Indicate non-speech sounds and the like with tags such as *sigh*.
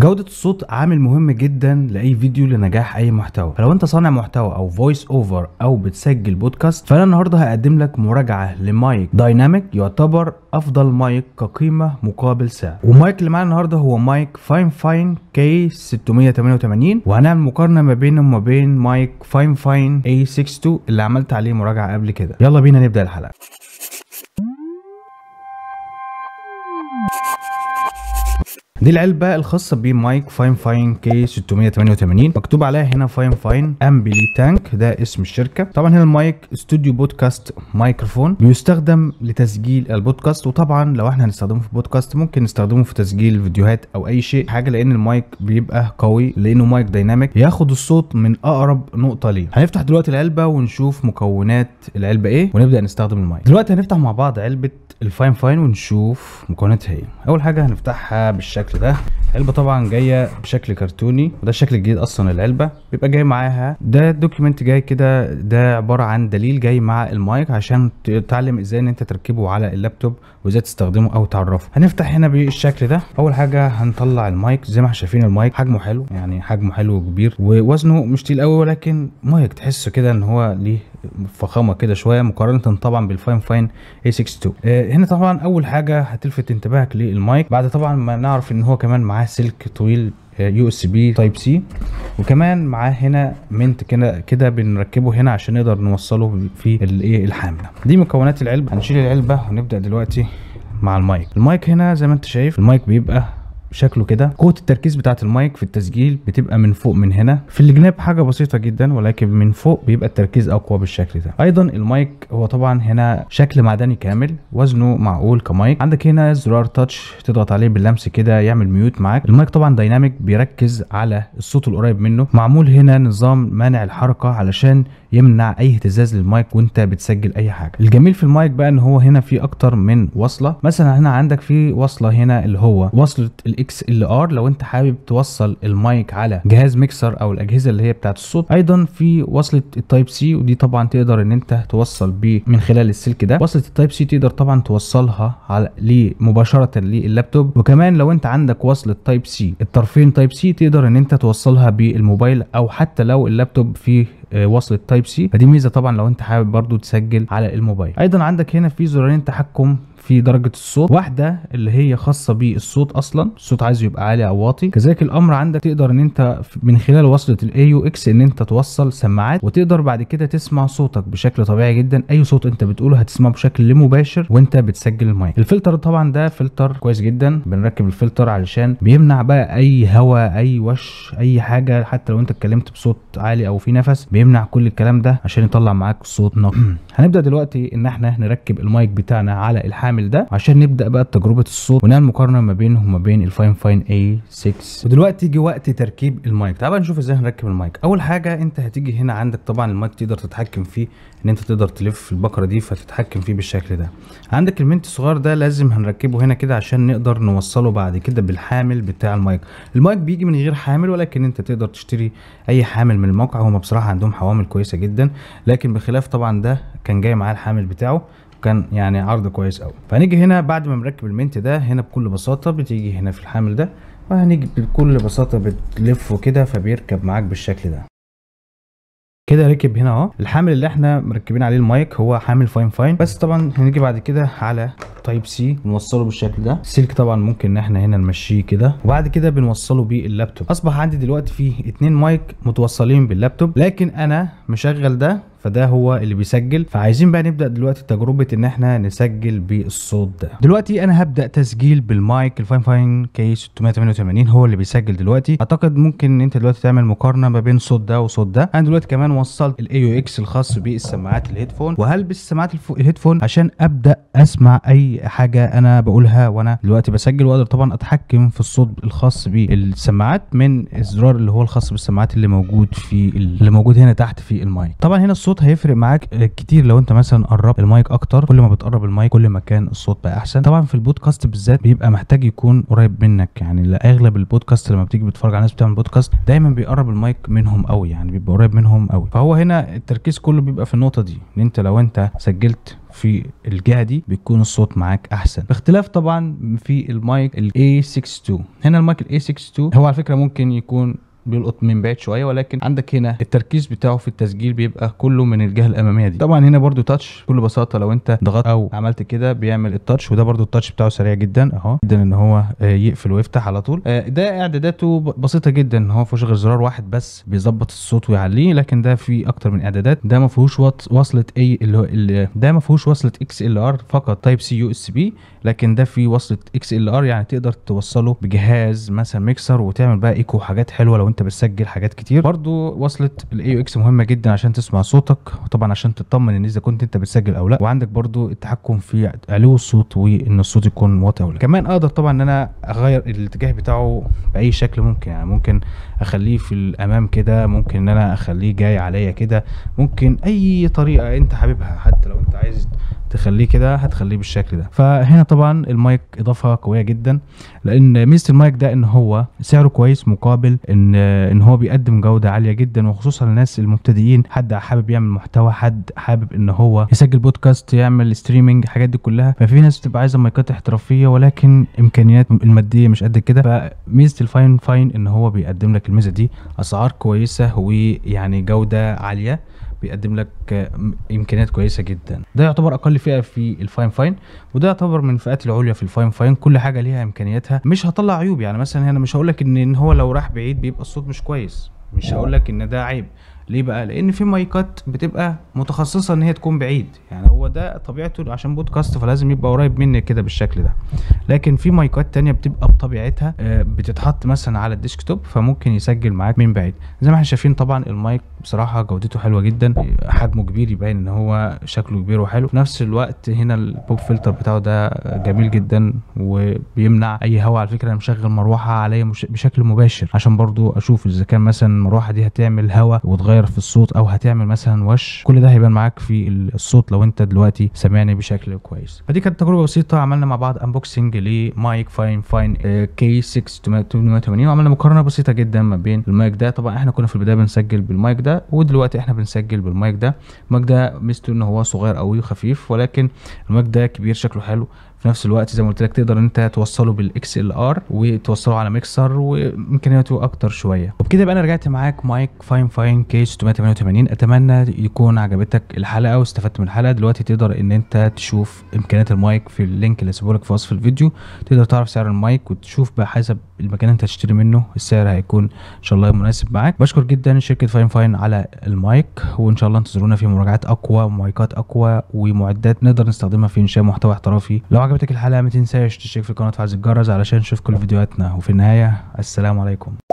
جودة الصوت عامل مهم جدا لأي فيديو لنجاح أي محتوى، فلو أنت صانع محتوى أو فويس أوفر أو بتسجل بودكاست فأنا النهاردة هقدم لك مراجعة لمايك دايناميك يعتبر أفضل مايك كقيمة مقابل سعر، والمايك اللي معانا النهاردة هو مايك فاين فاين كي 688 وهنعمل مقارنة ما بينه وما بين مايك فاين فاين A62 اللي عملت عليه مراجعة قبل كده، يلا بينا نبدأ الحلقة. دي العلبه الخاصه بمايك فاين فاين كي 688 مكتوب عليها هنا فاين فاين امبلي تانك ده اسم الشركه طبعا هنا المايك استوديو بودكاست مايكروفون بيستخدم لتسجيل البودكاست وطبعا لو احنا هنستخدمه في بودكاست ممكن نستخدمه في تسجيل فيديوهات او اي شيء حاجه لان المايك بيبقى قوي لانه مايك دايناميك ياخد الصوت من اقرب نقطه ليه هنفتح دلوقتي العلبه ونشوف مكونات العلبه ايه ونبدا نستخدم المايك دلوقتي هنفتح مع بعض علبه الفاين فاين ونشوف مكوناتها ايه اول حاجه هنفتحها بالشكل ده العلبه طبعا جايه بشكل كرتوني وده الشكل الجديد اصلا العلبه بيبقى جاي معاها ده دوكيمنت جاي كده ده عباره عن دليل جاي مع المايك عشان تتعلم ازاي ان انت تركبه على اللابتوب وازاي تستخدمه او تعرفه هنفتح هنا بالشكل ده اول حاجه هنطلع المايك زي ما احنا شايفين المايك حجمه حلو يعني حجمه حلو وكبير ووزنه مش تقيل قوي ولكن مايك تحسه كده ان هو ليه فخامه كده شويه مقارنه طبعا بالفاين فاين اي آه، 62 هنا طبعا اول حاجه هتلفت انتباهك للمايك بعد طبعا ما نعرف ان هو كمان معاه سلك طويل يو اس بي تايب سي وكمان معاه هنا منت كده كده بنركبه هنا عشان نقدر نوصله في الايه الحامله دي مكونات العلبه هنشيل العلبه ونبدا دلوقتي مع المايك المايك هنا زي ما انت شايف المايك بيبقى شكله كده قوه التركيز بتاعه المايك في التسجيل بتبقى من فوق من هنا في الجناب حاجه بسيطه جدا ولكن من فوق بيبقى التركيز اقوى بالشكل ده ايضا المايك هو طبعا هنا شكل معدني كامل وزنه معقول كمايك عندك هنا زرار تاتش تضغط عليه باللمس كده يعمل ميوت معاك المايك طبعا دايناميك بيركز على الصوت القريب منه معمول هنا نظام مانع الحركه علشان يمنع اي اهتزاز للمايك وانت بتسجل اي حاجه الجميل في المايك بقى ان هو هنا في اكتر من وصله مثلا هنا عندك في وصله هنا اللي هو وصله الاكس ال ار لو انت حابب توصل المايك على جهاز ميكسر او الاجهزه اللي هي بتاعه الصوت ايضا في وصله التايب سي ودي طبعا تقدر ان انت توصل بيه من خلال السلك ده وصله التايب سي تقدر طبعا توصلها على لي مباشره لللابتوب وكمان لو انت عندك وصله تايب سي الطرفين تايب سي تقدر ان انت توصلها بالموبايل او حتى لو اللابتوب فيه آه، وصلة تايب سي فدي ميزه طبعا لو انت حابب برضو تسجل على الموبايل ايضا عندك هنا في زرارين تحكم في درجه الصوت واحده اللي هي خاصه بالصوت اصلا الصوت عايزه يبقى عالي او واطي كذلك الامر عندك تقدر ان انت من خلال وصله الاي يو اكس ان انت توصل سماعات وتقدر بعد كده تسمع صوتك بشكل طبيعي جدا اي صوت انت بتقوله هتسمعه بشكل مباشر وانت بتسجل المايك الفلتر طبعا ده فلتر كويس جدا بنركب الفلتر علشان بيمنع بقى اي هواء اي وش اي حاجه حتى لو انت اتكلمت بصوت عالي او في نفس بيمنع كل الكلام ده عشان يطلع معاك صوت نقي *clears throat* هنبدا دلوقتي ان احنا نركب المايك بتاعنا على الحامل هعمل ده عشان نبدا بقى تجربه الصوت ونعمل مقارنه ما بينه وما بين الفاين فاين اي 6 ودلوقتي يجي وقت تركيب المايك تعال نشوف ازاي هنركب المايك اول حاجه انت هتيجي هنا عندك طبعا المايك تقدر تتحكم فيه ان انت تقدر تلف البكره دي فتتحكم فيه بالشكل ده عندك المنت الصغير ده لازم هنركبه هنا كده عشان نقدر نوصله بعد كده بالحامل بتاع المايك المايك بيجي من غير حامل ولكن انت تقدر تشتري اي حامل من الموقع هما بصراحه عندهم حوامل كويسه جدا لكن بخلاف طبعا ده كان جاي معاه الحامل بتاعه كان يعني عرض كويس قوي فهنيجي هنا بعد ما بنركب المنت ده هنا بكل بساطه بتيجي هنا في الحامل ده وهنيجي بكل بساطه بتلفه كده فبيركب معاك بالشكل ده كده ركب هنا اهو الحامل اللي احنا مركبين عليه المايك هو حامل فاين فاين بس طبعا هنيجي بعد كده على تايب سي بنوصله بالشكل ده السلك طبعا ممكن ان احنا هنا نمشيه كده وبعد كده بنوصله باللابتوب اصبح عندي دلوقتي فيه اتنين مايك متوصلين باللابتوب لكن انا مشغل ده فده هو اللي بيسجل فعايزين بقى نبدا دلوقتي تجربه ان احنا نسجل بالصوت ده دلوقتي انا هبدا تسجيل بالمايك الفاين فاين كي 688 هو اللي بيسجل دلوقتي اعتقد ممكن ان انت دلوقتي تعمل مقارنه ما بين صوت ده وصوت ده انا دلوقتي كمان وصلت الاي يو اكس الخاص بالسماعات الهيدفون وهلبس سماعات الهيدفون عشان ابدا اسمع اي حاجه انا بقولها وانا دلوقتي بسجل واقدر طبعا اتحكم في الصوت الخاص بالسماعات من الزرار اللي هو الخاص بالسماعات اللي موجود في اللي موجود هنا تحت في المايك طبعا هنا الصوت الصوت هيفرق معاك آه، كتير لو انت مثلا قربت المايك اكتر كل ما بتقرب المايك كل ما كان الصوت بقى احسن طبعا في البودكاست بالذات بيبقى محتاج يكون قريب منك يعني اغلب البودكاست لما بتيجي بتتفرج على ناس بتعمل بودكاست دايما بيقرب المايك منهم قوي يعني بيبقى قريب منهم قوي فهو هنا التركيز كله بيبقى في النقطه دي ان انت لو انت سجلت في الجهه دي بيكون الصوت معاك احسن باختلاف طبعا في المايك الاي 62 هنا المايك الاي 62 هو على فكره ممكن يكون بيلقط من بعيد شويه ولكن عندك هنا التركيز بتاعه في التسجيل بيبقى كله من الجهه الاماميه دي طبعا هنا برده تاتش بكل بساطه لو انت ضغطت او عملت كده بيعمل التاتش وده برده التاتش بتاعه سريع جدا اهو جدا ان هو آه، يقفل ويفتح على طول آه، ده اعداداته بسيطه جدا ان هو ما فيهوش غير زرار واحد بس بيظبط الصوت ويعليه لكن ده في اكتر من اعدادات ده ما فيهوش وصله اي اللي هو ده ما فيهوش وصله اكس ال ار فقط تايب سي يو اس بي لكن ده فيه وصله اكس ال ار يعني تقدر توصله بجهاز مثلا ميكسر وتعمل بقى ايكو حاجات حلوه لو انت وانت بتسجل حاجات كتير برضو وصلت الاي يو اكس مهمه جدا عشان تسمع صوتك وطبعا عشان تطمن ان اذا كنت انت بتسجل او لا وعندك برضو التحكم في علو الصوت وان الصوت يكون واطي او لا كمان اقدر طبعا ان انا اغير الاتجاه بتاعه باي شكل ممكن يعني ممكن اخليه في الامام كده ممكن ان انا اخليه جاي عليا كده ممكن اي طريقه انت حاببها حتى لو انت عايز تخليه كده هتخليه بالشكل ده فهنا طبعا المايك اضافه قويه جدا لان ميزه المايك ده ان هو سعره كويس مقابل ان آه، ان هو بيقدم جوده عاليه جدا وخصوصا للناس المبتدئين حد حابب يعمل محتوى حد حابب ان هو يسجل بودكاست يعمل ستريمنج الحاجات دي كلها ففي ناس بتبقى عايزه مايكات احترافيه ولكن امكانيات الماديه مش قد كده فميزه الفاين فاين ان هو بيقدم لك الميزه دي اسعار كويسه ويعني جوده عاليه بيقدم لك امكانيات كويسه جدا ده يعتبر اقل فئه في الفاين فاين وده يعتبر من الفئات العليا في الفاين فاين كل حاجه ليها امكانياتها مش هطلع عيوب يعني مثلا هنا مش هقول لك ان هو لو راح بعيد بيبقى الصوت مش كويس مش هقول لك ان ده عيب ليه بقى لان في مايكات بتبقى متخصصه ان هي تكون بعيد يعني هو ده طبيعته عشان بودكاست فلازم يبقى قريب مني كده بالشكل ده لكن في مايكات تانية بتبقى بطبيعتها آه، بتتحط مثلا على الديسكتوب فممكن يسجل معاك من بعيد زي ما احنا شايفين طبعا المايك بصراحه جودته حلوه جدا حجمه كبير يبين ان هو شكله كبير وحلو في نفس الوقت هنا البوب فلتر بتاعه ده جميل جدا وبيمنع اي هواء على فكره انا مشغل مروحه عليا بشكل مباشر عشان برضو اشوف اذا كان مثلا المروحه دي هتعمل هواء وتغير في الصوت او هتعمل مثلا وش كل ده هيبان معاك في الصوت لو انت دلوقتي سامعني بشكل كويس فدي كانت تجربه بسيطه عملنا مع بعض انبوكسنج لمايك فاين فاين كي 6 880 وعملنا مقارنه بسيطه جدا ما بين المايك ده طبعا احنا كنا في البدايه بنسجل بالمايك ده ده ودلوقتي احنا بنسجل بالمايك ده المايك ده ميزته ان هو صغير قوي وخفيف ولكن المايك ده كبير شكله حلو في نفس الوقت زي ما قلت لك تقدر انت توصله بالاكس ال ار وتوصله على ميكسر وامكانياته اكتر شويه وبكده بقى انا رجعت معاك مايك فاين فاين كي 688 اتمنى يكون عجبتك الحلقه واستفدت من الحلقه دلوقتي تقدر ان انت تشوف امكانيات المايك في اللينك اللي لك في وصف الفيديو تقدر تعرف سعر المايك وتشوف بقى حسب المكان انت هتشتري منه السعر هيكون ان شاء الله مناسب معاك بشكر جدا شركه فاين فاين على المايك وان شاء الله انتظرونا في مراجعات اقوى ومايكات اقوى ومعدات نقدر نستخدمها في انشاء محتوى احترافي لو عجبك حضرتك الحلقه ما تنساش تشترك في القناه وتفعل الجرس علشان تشوف كل فيديوهاتنا وفي النهايه السلام عليكم